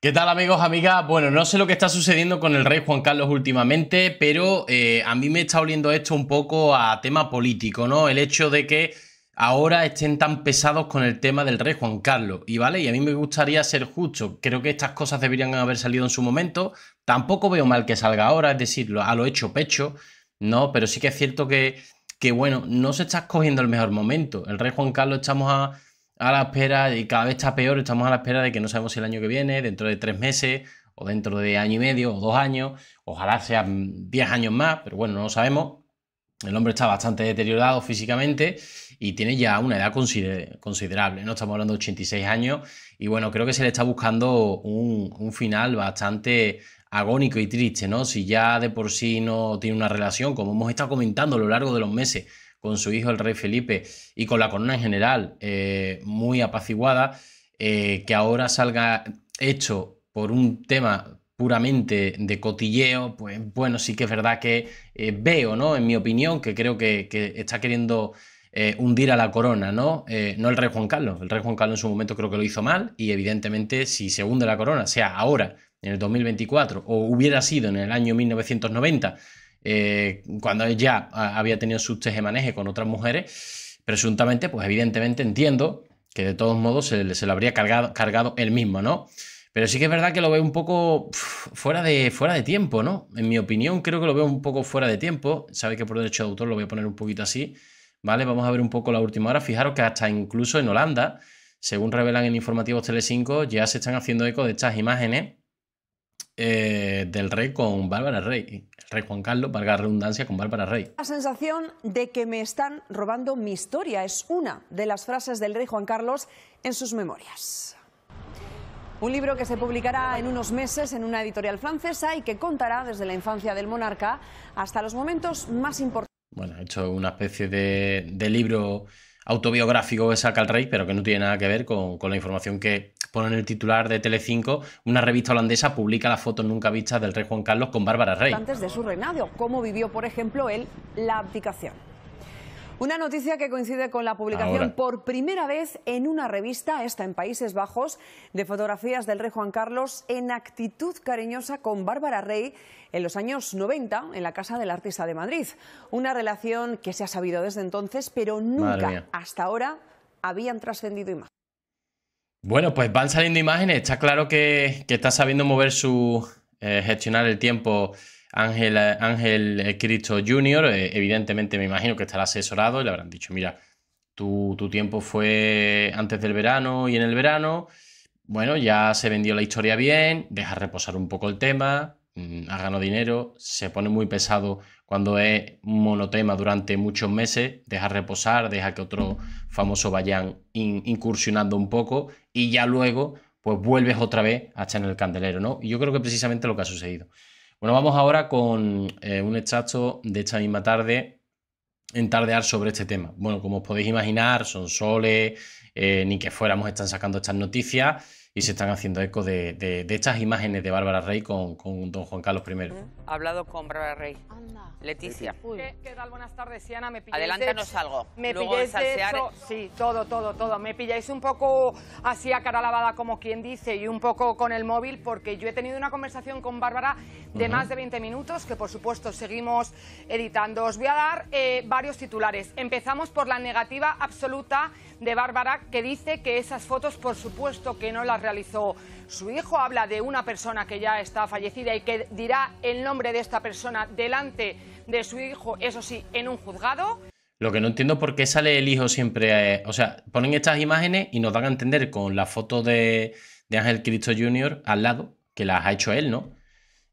¿Qué tal amigos, amigas? Bueno, no sé lo que está sucediendo con el rey Juan Carlos últimamente, pero eh, a mí me está oliendo esto un poco a tema político, ¿no? El hecho de que ahora estén tan pesados con el tema del rey Juan Carlos, y vale, y a mí me gustaría ser justo, creo que estas cosas deberían haber salido en su momento, tampoco veo mal que salga ahora, es decir, a lo hecho pecho, ¿no? Pero sí que es cierto que, que bueno, no se está escogiendo el mejor momento, el rey Juan Carlos estamos a a la espera, y cada vez está peor, estamos a la espera de que no sabemos si el año que viene, dentro de tres meses, o dentro de año y medio, o dos años, ojalá sean diez años más, pero bueno, no lo sabemos. El hombre está bastante deteriorado físicamente y tiene ya una edad considerable, ¿no? Estamos hablando de 86 años y bueno, creo que se le está buscando un, un final bastante agónico y triste, ¿no? Si ya de por sí no tiene una relación, como hemos estado comentando a lo largo de los meses, con su hijo el rey Felipe y con la corona en general eh, muy apaciguada, eh, que ahora salga hecho por un tema puramente de cotilleo, pues bueno, sí que es verdad que eh, veo, ¿no? En mi opinión, que creo que, está queriendo hundir a la corona, ¿no? no el rey Juan Carlos. El rey Juan Carlos en su momento creo que lo hizo mal y evidentemente si se hunde la corona, sea ahora, en el 2024, o hubiera sido en el año 1990, eh, cuando ya ah, había tenido sus maneje con otras mujeres, presuntamente, pues evidentemente entiendo que de todos modos se, lo habría cargado, él mismo, ¿no? Pero sí que es verdad que lo veo un poco fuera de, fuera de tiempo, ¿no? En mi opinión, creo que lo veo un poco fuera de tiempo. Sabéis que por derecho de autor lo voy a poner un poquito así, ¿vale? Vamos a ver un poco la última hora. Fijaros que hasta incluso en Holanda, según revelan en informativos Tele5, ya se están haciendo eco de estas imágenes eh, del rey con Bárbara Rey. El rey Juan Carlos, valga la redundancia, con Bárbara Rey. La sensación de que me están robando mi historia es una de las frases del rey Juan Carlos en sus memorias. Un libro que se publicará en unos meses en una editorial francesa y que contará desde la infancia del monarca hasta los momentos más importantes. Bueno, ha hecho una especie de, libro autobiográfico que saca el rey, pero que no tiene nada que ver con la información que en el titular de Telecinco, una revista holandesa publica las fotos nunca vistas del rey Juan Carlos con Bárbara Rey. Antes de su reinado, cómo vivió, por ejemplo, él la abdicación. Una noticia que coincide con la publicación por primera vez en una revista, esta en Países Bajos, de fotografías del rey Juan Carlos en actitud cariñosa con Bárbara Rey en los años 90 en la Casa del Artista de Madrid. Una relación que se ha sabido desde entonces, pero nunca hasta ahora habían trascendido imágenes. Bueno, pues van saliendo imágenes. Está claro que, está sabiendo mover su. Eh, gestionar el tiempo Ángel, Ángel eh, Cristo Jr. Eh, evidentemente, me imagino que estará asesorado y le habrán dicho: mira, tu, tu tiempo fue antes del verano y en el verano. Bueno, ya se vendió la historia bien, deja reposar un poco el tema, Mm, ha ganado dinero, se pone muy pesado cuando es monotema durante muchos meses, deja reposar, deja que otro famoso vayan incursionando un poco y ya luego pues vuelves otra vez a echar en el candelero, ¿no? yo creo que precisamente lo que ha sucedido. Bueno, vamos ahora con eh, un extracto de esta misma tarde en tardear sobre este tema. Bueno, como os podéis imaginar, son soles, eh, ni que fuéramos están sacando estas noticias y se están haciendo eco de, de, de estas imágenes de Bárbara Rey con, con, don Juan Carlos I. Ha hablado con Bárbara Rey. Leticia. ¿Qué, ¿Qué, tal? Buenas tardes, Siana. Me Adelántanos algo. Me pilláis eso, eh. Sí, todo, todo, todo. Me pilláis un poco así a cara lavada, como quien dice, y un poco con el móvil, porque yo he tenido una conversación con Bárbara de más de 20 minutos, que por supuesto seguimos editando. Os voy a dar eh, varios titulares. Empezamos por la negativa absoluta de Bárbara, que dice que esas fotos, por supuesto, que no las realizó su hijo. Habla de una persona que ya está fallecida y que dirá el nombre de esta persona delante de su hijo, eso sí, en un juzgado. Lo que no entiendo por qué sale el hijo siempre. Eh, o sea, ponen estas imágenes y nos dan a entender con la foto de, de Ángel Cristo Jr. al lado, que las ha hecho él, ¿no?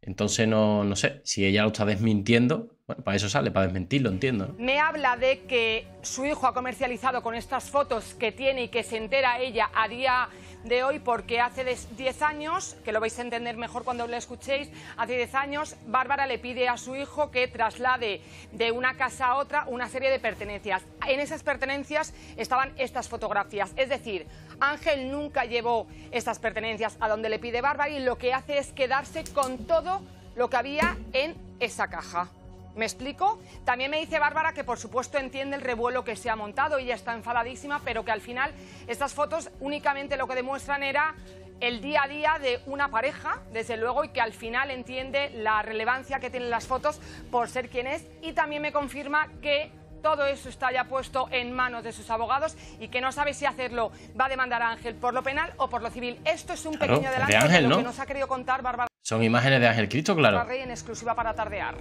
Entonces no, no sé, si ella lo está desmintiendo, bueno, para eso sale, para desmentirlo, entiendo. Me habla de que su hijo ha comercializado con estas fotos que tiene y que se entera ella a día de hoy porque hace 10 años, que lo vais a entender mejor cuando lo escuchéis, hace 10 años Bárbara le pide a su hijo que traslade de una casa a otra una serie de pertenencias. En esas pertenencias estaban estas fotografías, es decir, Ángel nunca llevó estas pertenencias a donde le pide Bárbara y lo que hace es quedarse con todo lo que había en esa caja. ¿Me explico? También me dice Bárbara que por supuesto entiende el revuelo que se ha montado, ella está enfadadísima, pero que al final estas fotos únicamente lo que demuestran era el día a día de una pareja, desde luego, y que al final entiende la relevancia que tienen las fotos por ser quien es. Y también me confirma que todo eso está ya puesto en manos de sus abogados y que no sabe si hacerlo va a demandar a Ángel por lo penal o por lo civil. Esto es un pequeño adelanto de, que nos ha querido contar Bárbara. Son imágenes de Ángel Cristo, claro. Rey en exclusiva para tardear.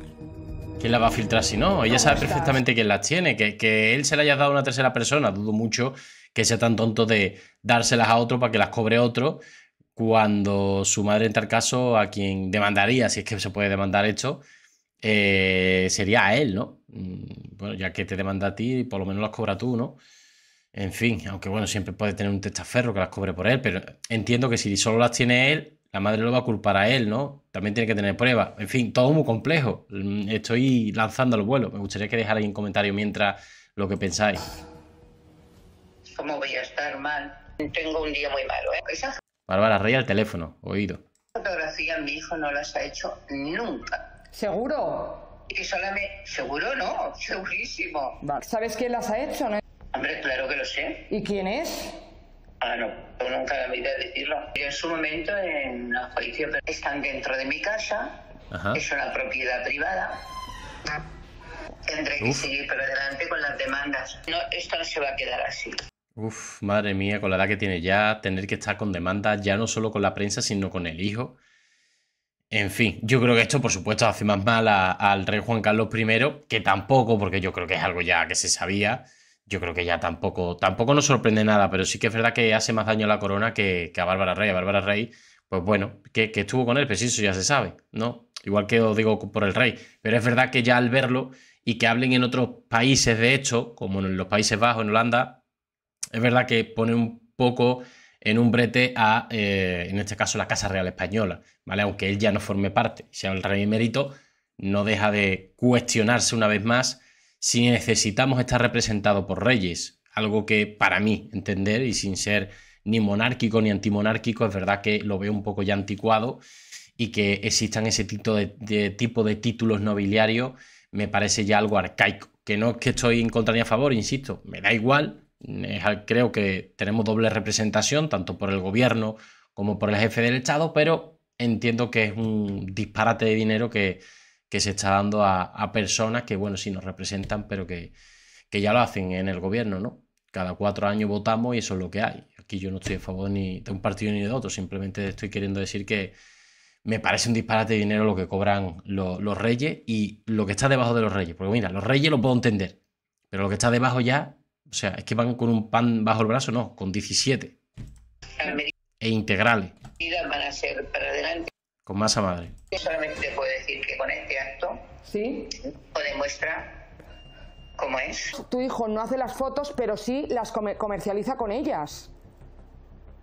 ¿Quién la va a filtrar si no? Ella sabe perfectamente quién las tiene. Que, que, él se la haya dado a una tercera persona, dudo mucho que sea tan tonto de dárselas a otro para que las cobre otro, cuando su madre, en tal caso, a quien demandaría, si es que se puede demandar esto, eh, sería a él, ¿no? Mm, bueno, ya que te demanda a ti, por lo menos las cobra tú, ¿no? En fin, aunque bueno, siempre puede tener un testaferro que las cobre por él, pero entiendo que si solo las tiene él, la madre lo va a culpar a él, ¿no? También tiene que tener pruebas. En fin, todo muy complejo. Mm, estoy lanzando al vuelo. Me gustaría que ahí un comentario mientras lo que pensáis. ¿Cómo voy a estar mal? Tengo un día muy malo, ¿eh? Bárbara Rey al teléfono, oído. fotografía mi hijo no las ha hecho nunca. ¿Seguro? Y solamente... Seguro no, segurísimo. ¿Sabes quién las ha hecho? no? Hombre, claro que lo sé. ¿Y quién es? Bueno, ah, no, pues nunca la de decirlo. Yo en su momento en la juicio están dentro de mi casa, es una propiedad privada. Tendré que seguir por adelante con las demandas. esto no se va a quedar así. Uf, madre mía, con la edad que tiene ya, tener que estar con demandas ya no solo con la prensa, sino con el hijo. En fin, yo creo que esto, por supuesto, hace más mal al rey Juan Carlos I, que tampoco, porque yo creo que es algo ya que se sabía, yo creo que ya tampoco, tampoco nos sorprende nada, pero sí que es verdad que hace más daño a la corona que, a Bárbara Rey. A Bárbara Rey, pues bueno, que, estuvo con él, pero pues eso ya se sabe, ¿no? Igual que os digo por el rey, pero es verdad que ya al verlo y que hablen en otros países de hecho, como en los Países Bajos, en Holanda, es verdad que pone un poco en un brete a, eh, en este caso, la Casa Real Española, ¿vale? Aunque él ya no forme parte, sea el rey emérito, no deja de cuestionarse una vez más si necesitamos estar representados por reyes, algo que para mí entender y sin ser ni monárquico ni antimonárquico, es verdad que lo veo un poco ya anticuado y que existan ese tipo de, tipo de títulos nobiliarios me parece ya algo arcaico, que no es que estoy en contra ni a favor, insisto, me da igual, creo que tenemos doble representación, tanto por el gobierno como por el jefe del Estado, pero entiendo que es un disparate de dinero que, que se está dando a, personas que, bueno, sí nos representan, pero que, ya lo hacen en el gobierno, ¿no? Cada cuatro años votamos y eso es lo que hay. Aquí yo no estoy a favor ni de un partido ni de otro, simplemente estoy queriendo decir que me parece un disparate de dinero lo que cobran los reyes y lo que está debajo de los reyes. Porque mira, los reyes lo puedo entender, pero lo que está debajo ya, o sea, es que van con un pan bajo el brazo, no, con 17. E integrales. Con masa madre. Sí. O demuestra cómo es. Tu hijo no hace las fotos, pero sí las comercializa con ellas.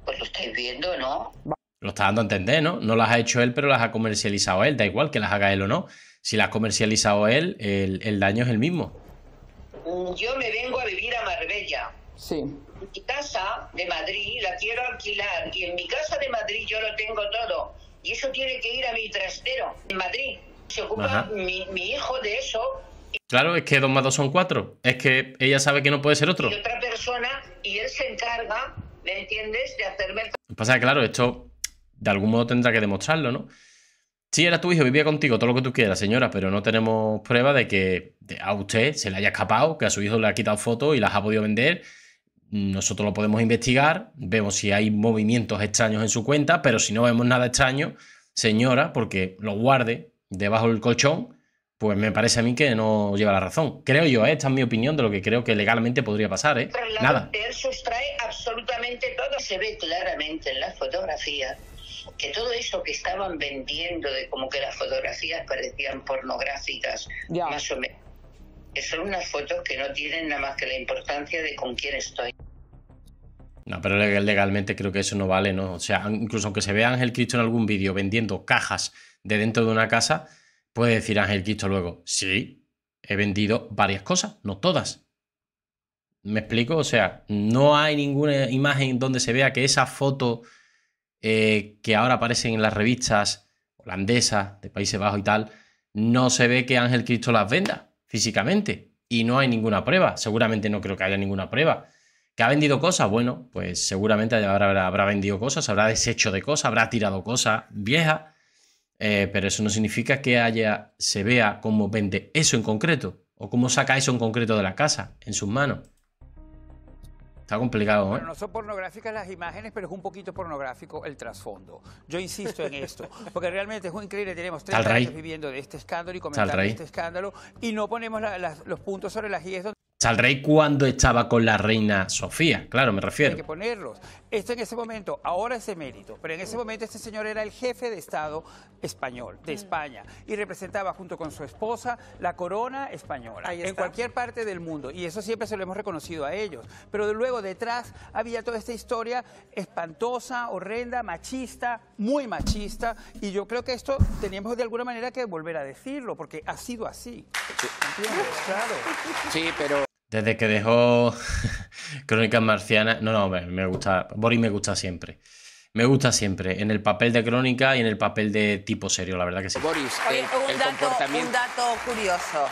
Pues lo estáis viendo, ¿no? Lo está dando a entender, ¿no? No las ha hecho él, pero las ha comercializado él. Da igual que las haga él o no. Si las ha comercializado él, el, daño es el mismo. Yo me vengo a vivir a Marbella. Sí. Mi casa de Madrid la quiero alquilar y en mi casa de Madrid yo lo tengo todo. Y eso tiene que ir a mi trastero, en Madrid se ocupa mi, hijo de eso. Claro, es que dos más dos son cuatro. Es que ella sabe que no puede ser otro. Y otra persona, y él se encarga, ¿me entiendes?, de hacerme... Pasa que, claro, esto de algún modo tendrá que demostrarlo, ¿no? Sí, era tu hijo, vivía contigo, todo lo que tú quieras, señora, pero no tenemos prueba de que a usted se le haya escapado, que a su hijo le ha quitado fotos y las ha podido vender. Nosotros lo podemos investigar, vemos si hay movimientos extraños en su cuenta, pero si no vemos nada extraño, señora, porque lo guarde, debajo del colchón, pues me parece a mí que no lleva la razón. Creo yo, ¿eh? esta es mi opinión de lo que creo que legalmente podría pasar. ¿eh? Nada. él sustrae absolutamente todo. Se ve claramente en la fotografía que todo eso que estaban vendiendo, de como que las fotografías parecían pornográficas, más o menos, son unas fotos que no tienen nada más que la importancia de con quién estoy. No, pero legalmente creo que eso no vale, ¿no? O sea, incluso aunque se vea Ángel Cristo en algún vídeo vendiendo cajas de dentro de una casa, puede decir Ángel Cristo luego, sí, he vendido varias cosas, no todas. ¿Me explico? O sea, no hay ninguna imagen donde se vea que esa foto eh, que ahora Aparece en las revistas holandesas de Países Bajos y tal, no se ve que Ángel Cristo las venda físicamente. Y no hay ninguna prueba. Seguramente no creo que haya ninguna prueba. ¿Que ha vendido cosas? Bueno, pues seguramente habrá, habrá vendido cosas, habrá deshecho de cosas, habrá tirado cosas viejas, eh, pero eso no significa que haya, se vea cómo vende eso en concreto o cómo saca eso en concreto de la casa, en sus manos. Está complicado, ¿eh? no son pornográficas las imágenes, pero es un poquito pornográfico el trasfondo. Yo insisto en esto, porque realmente es increíble. Tenemos tres años viviendo de este escándalo y comentando este escándalo y no ponemos los puntos sobre las IES donde sea, rey cuando estaba con la reina Sofía, claro, me refiero. Hay que ponerlos. Esto en ese momento, ahora es mérito, pero en ese momento este señor era el jefe de Estado español, de mm. España, y representaba junto con su esposa la corona española en cualquier parte del mundo, y eso siempre se lo hemos reconocido a ellos. Pero luego detrás había toda esta historia espantosa, horrenda, machista, muy machista, y yo creo que esto teníamos de alguna manera que volver a decirlo, porque ha sido así. Sí, pero... Desde que dejó Crónicas Marcianas. No, no, me, gusta. Boris me gusta siempre. Me gusta siempre, en el papel de crónica y en el papel de tipo serio, la verdad que sí. Boris, un, dato, curioso.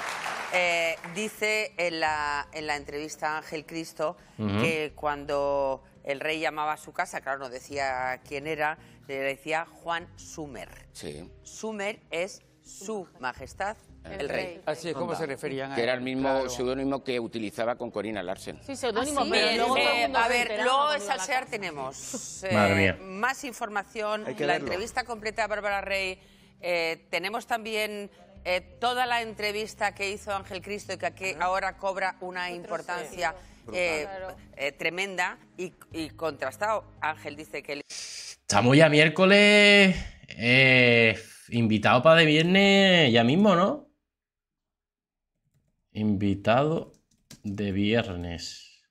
Eh, dice en la, en la, entrevista Ángel Cristo que cuando el rey llamaba a su casa, claro, no decía quién era, le decía Juan Sumer. Sí. Sumer es su majestad el, rey. Así es como se referían a Que era el mismo seudónimo que utilizaba con Corina Larsen. Sí, seudónimo. a ver, luego de Salsear tenemos eh, más información, la entrevista completa a Bárbara Rey. Eh, tenemos también eh, toda la entrevista que hizo Ángel Cristo y que ahora cobra una importancia tremenda y, contrastado. Ángel dice que... Estamos ya miércoles invitado para de viernes ya mismo, ¿no? Invitado de viernes.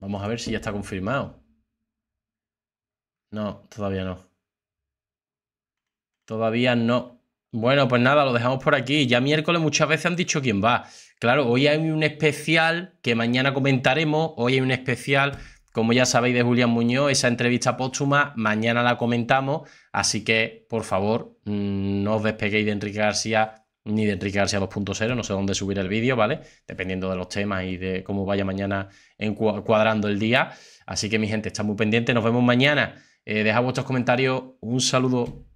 Vamos a ver si ya está confirmado. No, todavía no. Todavía no. Bueno, pues nada, lo dejamos por aquí. Ya miércoles muchas veces han dicho quién va. Claro, hoy hay un especial que mañana comentaremos. Hoy hay un especial, como ya sabéis, de Julián Muñoz, esa entrevista póstuma. Mañana la comentamos. Así que, por favor, mm, no os despeguéis de Enrique García ni de Enrique García 2.0, no sé dónde subir el vídeo, ¿vale? Dependiendo de los temas y de cómo vaya mañana cuadrando el día. Así que mi gente, está muy pendiente, nos vemos mañana. Eh, deja vuestros comentarios, un saludo.